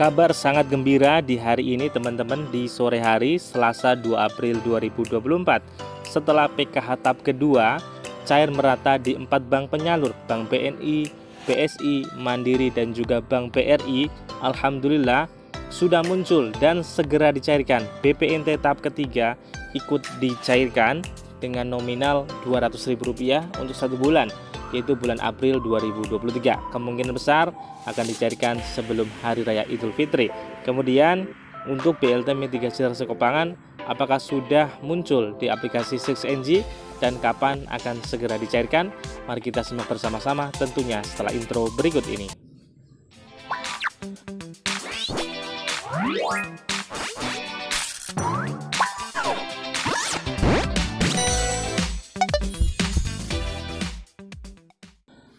Kabar sangat gembira di hari ini teman-teman di sore hari Selasa 2 April 2024. Setelah PKH tahap kedua, cair merata di empat bank penyalur, Bank BNI, BSI, Mandiri dan juga Bank BRI. Alhamdulillah sudah muncul dan segera dicairkan. BPNT tahap ketiga ikut dicairkan dengan nominal Rp200.000 untuk satu bulan yaitu bulan April 2023. Kemungkinan besar akan dicarikan sebelum Hari Raya Idul Fitri. Kemudian untuk BLT mitigasi resiko pangan, apakah sudah muncul di aplikasi 6NG dan kapan akan segera dicairkan? Mari kita simak bersama-sama tentunya setelah intro berikut ini.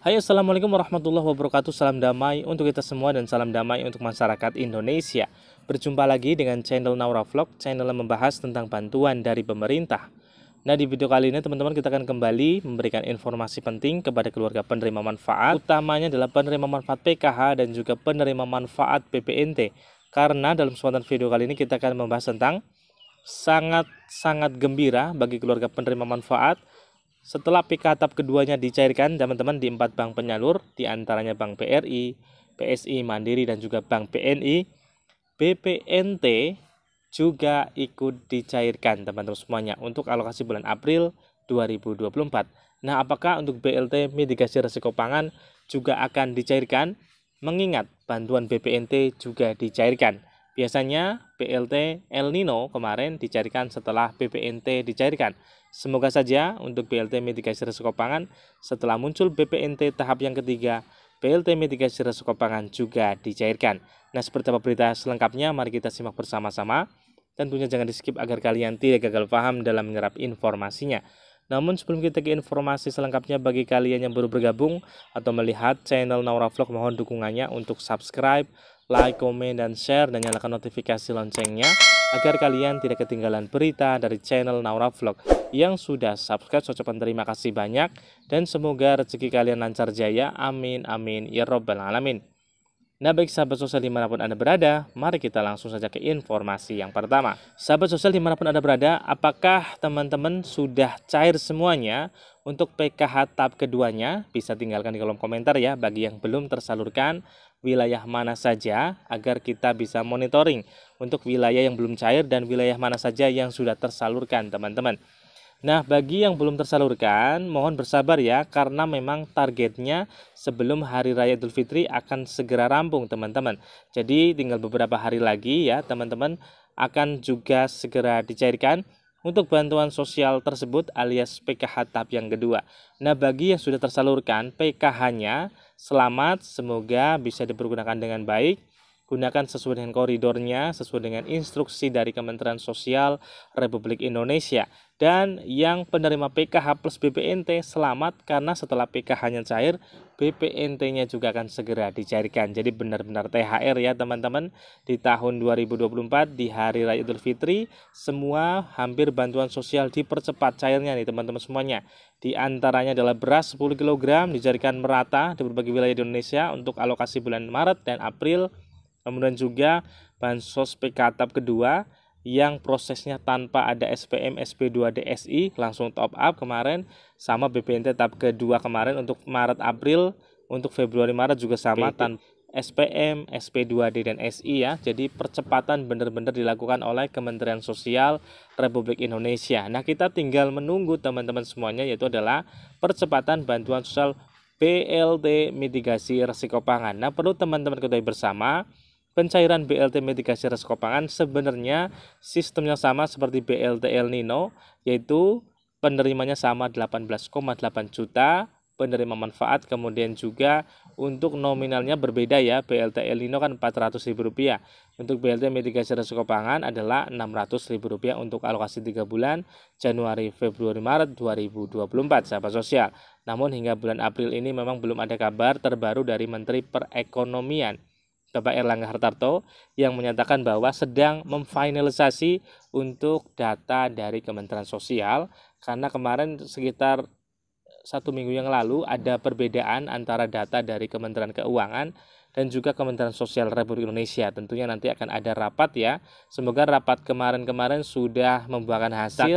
Hai assalamualaikum warahmatullahi wabarakatuh Salam damai untuk kita semua dan salam damai untuk masyarakat Indonesia Berjumpa lagi dengan channel Naura Vlog Channel yang membahas tentang bantuan dari pemerintah Nah di video kali ini teman-teman kita akan kembali memberikan informasi penting kepada keluarga penerima manfaat Utamanya adalah penerima manfaat PKH dan juga penerima manfaat PPNT Karena dalam kesempatan video kali ini kita akan membahas tentang Sangat-sangat gembira bagi keluarga penerima manfaat setelah PK tahap keduanya dicairkan, teman-teman di empat bank penyalur, diantaranya Bank BRI, PSI Mandiri, dan juga Bank BNI, BPNT juga ikut dicairkan teman-teman semuanya untuk alokasi bulan April 2024. Nah, apakah untuk BLT mitigasi resiko pangan juga akan dicairkan? Mengingat bantuan BPNT juga dicairkan. Biasanya PLT El Nino kemarin dicairkan setelah BPNT dicairkan. Semoga saja untuk BLT mitigasi risiko pangan setelah muncul BPNT tahap yang ketiga, PLT mitigasi risiko pangan juga dicairkan. Nah, seperti apa berita selengkapnya, mari kita simak bersama-sama. Tentunya jangan di skip agar kalian tidak gagal paham dalam menyerap informasinya. Namun sebelum kita ke informasi selengkapnya bagi kalian yang baru bergabung atau melihat channel Naura Vlog mohon dukungannya untuk subscribe, like, komen, dan share, dan nyalakan notifikasi loncengnya agar kalian tidak ketinggalan berita dari channel Naura Vlog yang sudah subscribe. Saya ucapkan terima kasih banyak dan semoga rezeki kalian lancar jaya. Amin, amin, ya robbal alamin. Nah baik sahabat sosial dimanapun Anda berada, mari kita langsung saja ke informasi yang pertama. Sahabat sosial dimanapun Anda berada, apakah teman-teman sudah cair semuanya untuk PKH tahap keduanya? Bisa tinggalkan di kolom komentar ya bagi yang belum tersalurkan wilayah mana saja agar kita bisa monitoring untuk wilayah yang belum cair dan wilayah mana saja yang sudah tersalurkan teman-teman. Nah, bagi yang belum tersalurkan, mohon bersabar ya karena memang targetnya sebelum hari raya Idul Fitri akan segera rampung, teman-teman. Jadi tinggal beberapa hari lagi ya, teman-teman akan juga segera dicairkan untuk bantuan sosial tersebut alias PKH tahap yang kedua. Nah, bagi yang sudah tersalurkan PKH-nya, selamat, semoga bisa dipergunakan dengan baik gunakan sesuai dengan koridornya, sesuai dengan instruksi dari Kementerian Sosial Republik Indonesia. Dan yang penerima PKH plus BPNT selamat karena setelah pkh hanya cair, BPNT-nya juga akan segera dicairkan. Jadi benar-benar THR ya teman-teman di tahun 2024 di Hari Raya Idul Fitri semua hampir bantuan sosial dipercepat cairnya nih teman-teman semuanya. Di antaranya adalah beras 10 kg dijadikan merata di berbagai wilayah di Indonesia untuk alokasi bulan Maret dan April Kemudian juga bansos PK tahap kedua yang prosesnya tanpa ada SPM SP2 DSI langsung top up kemarin sama BPNT tahap kedua kemarin untuk Maret April untuk Februari Maret juga sama tanpa SPM, SP2D dan SI ya. Jadi percepatan benar-benar dilakukan oleh Kementerian Sosial Republik Indonesia. Nah, kita tinggal menunggu teman-teman semuanya yaitu adalah percepatan bantuan sosial BLT mitigasi resiko pangan. Nah, perlu teman-teman ketahui bersama pencairan BLT mitigasi resiko pangan sebenarnya sistemnya sama seperti BLT El Nino yaitu penerimanya sama 18,8 juta penerima manfaat kemudian juga untuk nominalnya berbeda ya BLT El Nino kan ribu rupiah untuk BLT mitigasi resiko pangan adalah ribu rupiah untuk alokasi 3 bulan Januari Februari Maret 2024 sahabat sosial namun hingga bulan April ini memang belum ada kabar terbaru dari Menteri Perekonomian Bapak Erlangga Hartarto yang menyatakan bahwa sedang memfinalisasi untuk data dari Kementerian Sosial karena kemarin sekitar satu minggu yang lalu ada perbedaan antara data dari Kementerian Keuangan dan juga Kementerian Sosial Republik Indonesia. Tentunya nanti akan ada rapat ya. Semoga rapat kemarin-kemarin sudah membuahkan hasil.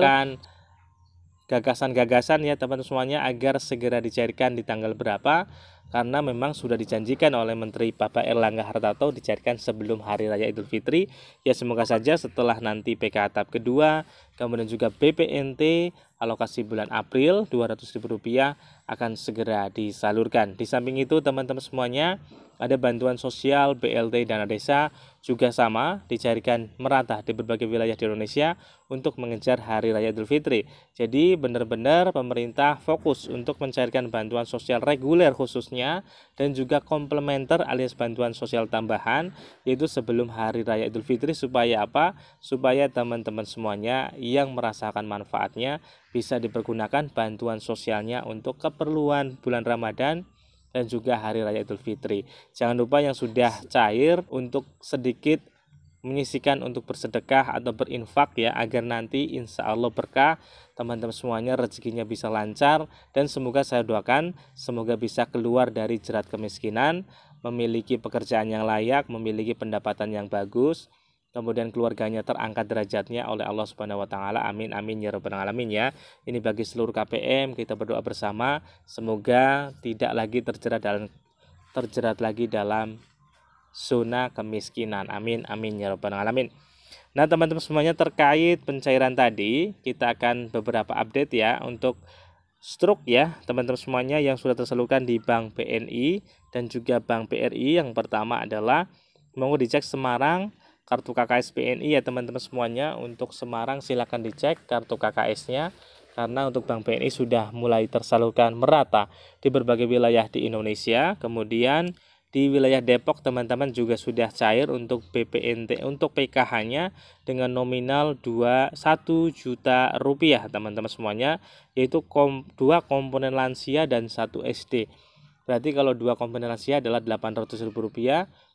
gagasan-gagasan ya teman-teman semuanya agar segera dicairkan di tanggal berapa karena memang sudah dijanjikan oleh Menteri Bapak Erlangga Hartarto dicairkan sebelum Hari Raya Idul Fitri. Ya semoga saja setelah nanti PK Atap kedua, kemudian juga BPNT alokasi bulan April Rp200.000 akan segera disalurkan. Di samping itu teman-teman semuanya ada bantuan sosial BLT Dana Desa juga sama dicarikan merata di berbagai wilayah di Indonesia untuk mengejar Hari Raya Idul Fitri. Jadi benar-benar pemerintah fokus untuk mencairkan bantuan sosial reguler khususnya dan juga komplementer alias bantuan sosial tambahan yaitu sebelum Hari Raya Idul Fitri supaya apa? Supaya teman-teman semuanya yang merasakan manfaatnya bisa dipergunakan bantuan sosialnya untuk keperluan bulan Ramadan dan juga hari raya Idul Fitri. Jangan lupa yang sudah cair untuk sedikit menyisikan untuk bersedekah atau berinfak ya agar nanti insya Allah berkah teman-teman semuanya rezekinya bisa lancar dan semoga saya doakan semoga bisa keluar dari jerat kemiskinan memiliki pekerjaan yang layak memiliki pendapatan yang bagus kemudian keluarganya terangkat derajatnya oleh Allah Subhanahu wa taala. Amin amin ya rabbal alamin ya. Ini bagi seluruh KPM kita berdoa bersama semoga tidak lagi terjerat dalam terjerat lagi dalam zona kemiskinan. Amin amin ya rabbal alamin. Nah, teman-teman semuanya terkait pencairan tadi, kita akan beberapa update ya untuk struk ya, teman-teman semuanya yang sudah tersalurkan di Bank BNI dan juga Bank BRI. Yang pertama adalah mau dicek Semarang kartu KKS BNI ya teman-teman semuanya untuk Semarang silahkan dicek kartu KKS-nya karena untuk Bank BNI sudah mulai tersalurkan merata di berbagai wilayah di Indonesia. Kemudian di wilayah Depok teman-teman juga sudah cair untuk BPNT untuk PKH-nya dengan nominal 21 1 juta rupiah teman-teman semuanya yaitu dua komponen lansia dan satu SD. Berarti kalau dua komponen rahasia adalah Rp800.000,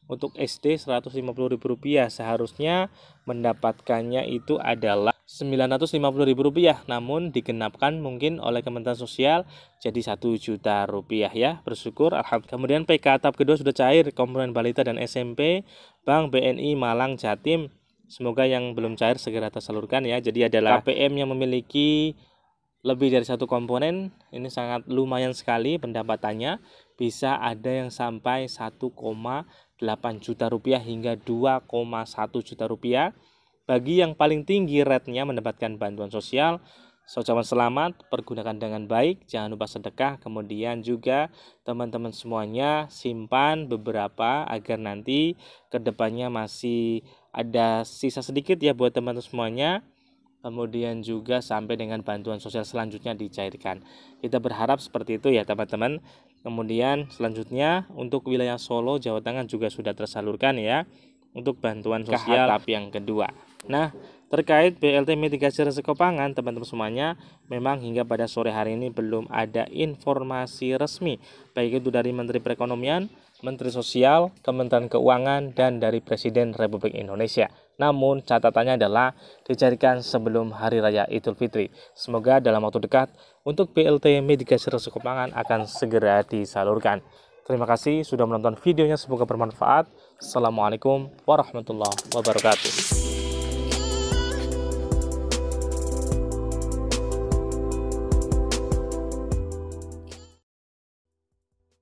untuk SD Rp150.000 seharusnya mendapatkannya itu adalah Rp950.000 namun digenapkan mungkin oleh Kementerian Sosial jadi satu juta rupiah ya bersyukur alhamdulillah kemudian PK atap kedua sudah cair komponen balita dan SMP Bank BNI Malang Jatim semoga yang belum cair segera tersalurkan ya jadi adalah KPM yang memiliki lebih dari satu komponen ini sangat lumayan sekali pendapatannya bisa ada yang sampai 1,8 juta rupiah hingga 2,1 juta rupiah bagi yang paling tinggi rednya mendapatkan bantuan sosial Sojaman selamat, pergunakan dengan baik, jangan lupa sedekah, kemudian juga teman-teman semuanya simpan beberapa agar nanti kedepannya masih ada sisa sedikit ya buat teman-teman semuanya kemudian juga sampai dengan bantuan sosial selanjutnya dicairkan. Kita berharap seperti itu ya teman-teman. Kemudian selanjutnya untuk wilayah Solo, Jawa Tengah juga sudah tersalurkan ya untuk bantuan sosial tahap yang kedua. Nah, terkait BLT mitigasi resiko pangan, teman-teman semuanya, memang hingga pada sore hari ini belum ada informasi resmi, baik itu dari Menteri Perekonomian, Menteri Sosial, Kementerian Keuangan, dan dari Presiden Republik Indonesia. Namun catatannya adalah dicarikan sebelum Hari Raya Idul Fitri. Semoga dalam waktu dekat untuk BLT Medikasi Resiko pangan akan segera disalurkan. Terima kasih sudah menonton videonya, semoga bermanfaat. Assalamualaikum warahmatullahi wabarakatuh.